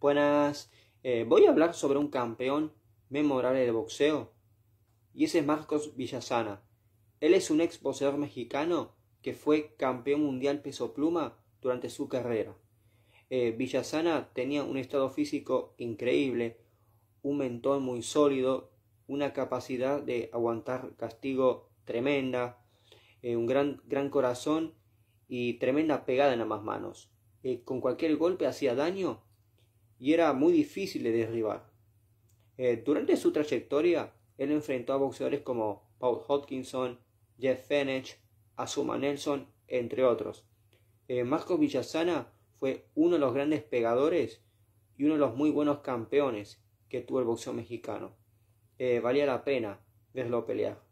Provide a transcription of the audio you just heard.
Buenas, eh, voy a hablar sobre un campeón memorable de boxeo, y ese es Marcos Villasana. Él es un ex boxeador mexicano que fue campeón mundial peso pluma durante su carrera. Eh, Villasana tenía un estado físico increíble, un mentón muy sólido, una capacidad de aguantar castigo tremenda, eh, un gran, gran corazón y tremenda pegada en ambas manos. Eh, con cualquier golpe hacía daño y era muy difícil de derribar. Eh, durante su trayectoria, él enfrentó a boxeadores como Paul Hopkinson, Jeff Fenech, Asuma Nelson, entre otros. Eh, Marco Villasana fue uno de los grandes pegadores y uno de los muy buenos campeones que tuvo el boxeo mexicano. Eh, valía la pena verlo pelear.